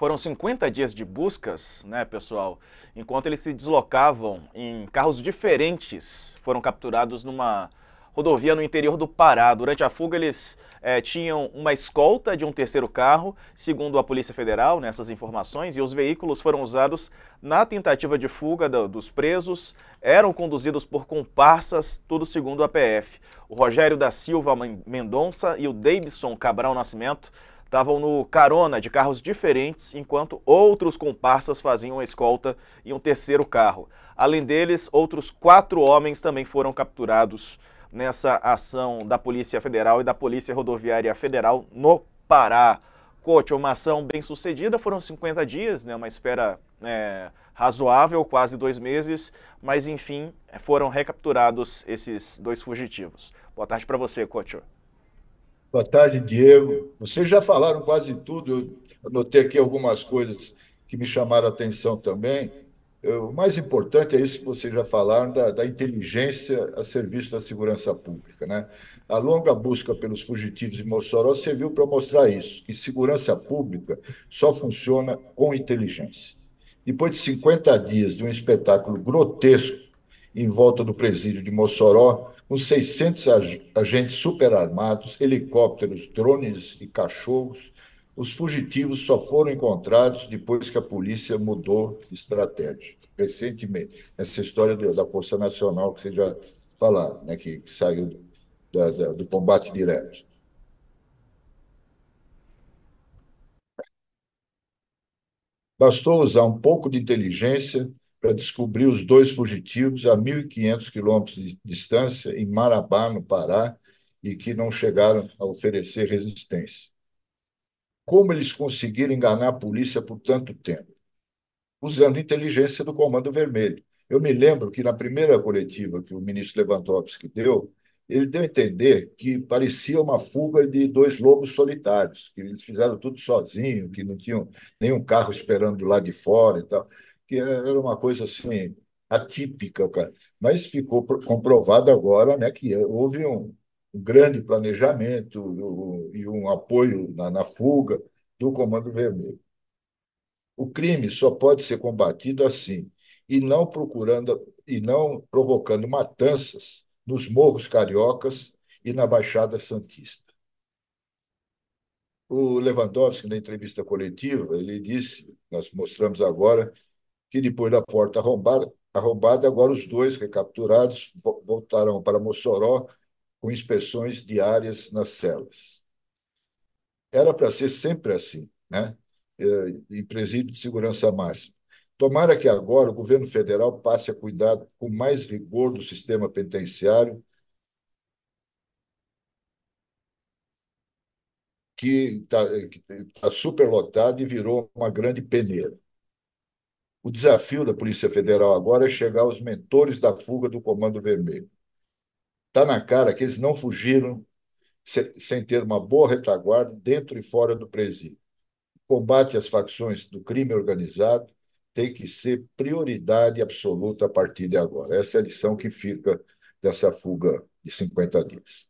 Foram 50 dias de buscas, né, pessoal? Enquanto eles se deslocavam em carros diferentes, foram capturados numa rodovia no interior do Pará. Durante a fuga, eles eh, tinham uma escolta de um terceiro carro, segundo a Polícia Federal, nessas né, informações, e os veículos foram usados na tentativa de fuga do, dos presos, eram conduzidos por comparsas, tudo segundo a PF. O Rogério da Silva Mendonça e o Davidson Cabral Nascimento estavam no carona de carros diferentes, enquanto outros comparsas faziam a escolta em um terceiro carro. Além deles, outros quatro homens também foram capturados nessa ação da Polícia Federal e da Polícia Rodoviária Federal no Pará. Coach, uma ação bem sucedida, foram 50 dias, né, uma espera é, razoável, quase dois meses, mas enfim, foram recapturados esses dois fugitivos. Boa tarde para você, Coach. Boa tarde, Diego. Vocês já falaram quase tudo. Eu anotei aqui algumas coisas que me chamaram a atenção também. O mais importante é isso que vocês já falaram da, da, inteligência a serviço da segurança pública. Né? A longa busca pelos fugitivos em Mossoró serviu para mostrar isso, que segurança pública só funciona com inteligência. Depois de 50 dias de um espetáculo grotesco em volta do presídio de Mossoró, com 600 agentes superarmados, helicópteros, drones e cachorros. Os fugitivos só foram encontrados depois que a polícia mudou de estratégia, recentemente. Essa história da Força Nacional que você já falaram, né, que, que saiu da, do combate direto. Bastou usar um pouco de inteligência, para descobrir os dois fugitivos a 1.500 quilômetros de distância, em Marabá, no Pará, e que não chegaram a oferecer resistência. Como eles conseguiram enganar a polícia por tanto tempo? Usando inteligência do Comando Vermelho. Eu me lembro que na primeira coletiva que o ministro Lewandowski deu, ele deu a entender que parecia uma fuga de dois lobos solitários, que eles fizeram tudo sozinho, que não tinham nenhum carro esperando lá de fora e tal que era uma coisa assim atípica, cara. mas ficou comprovado agora né, que houve um, grande planejamento e um apoio na, na fuga do Comando Vermelho. O crime só pode ser combatido assim, e não procurando e não provocando matanças nos morros cariocas e na Baixada Santista. O Lewandowski, na entrevista coletiva, ele disse, nós mostramos agora, que depois da porta arrombada, arrombada agora os dois recapturados voltaram para Mossoró com inspeções diárias nas celas. Era para ser sempre assim, né? É, em presídio de segurança máxima. Tomara que agora o governo federal passe a cuidar com mais rigor do sistema penitenciário, que está tá superlotado e virou uma grande peneira. O desafio da Polícia Federal agora é chegar aos mentores da fuga do Comando Vermelho. Está na cara que eles não fugiram sem ter uma boa retaguarda dentro e fora do presídio. O combate às facções do crime organizado tem que ser prioridade absoluta a partir de agora. Essa é a lição que fica dessa fuga de 50 dias.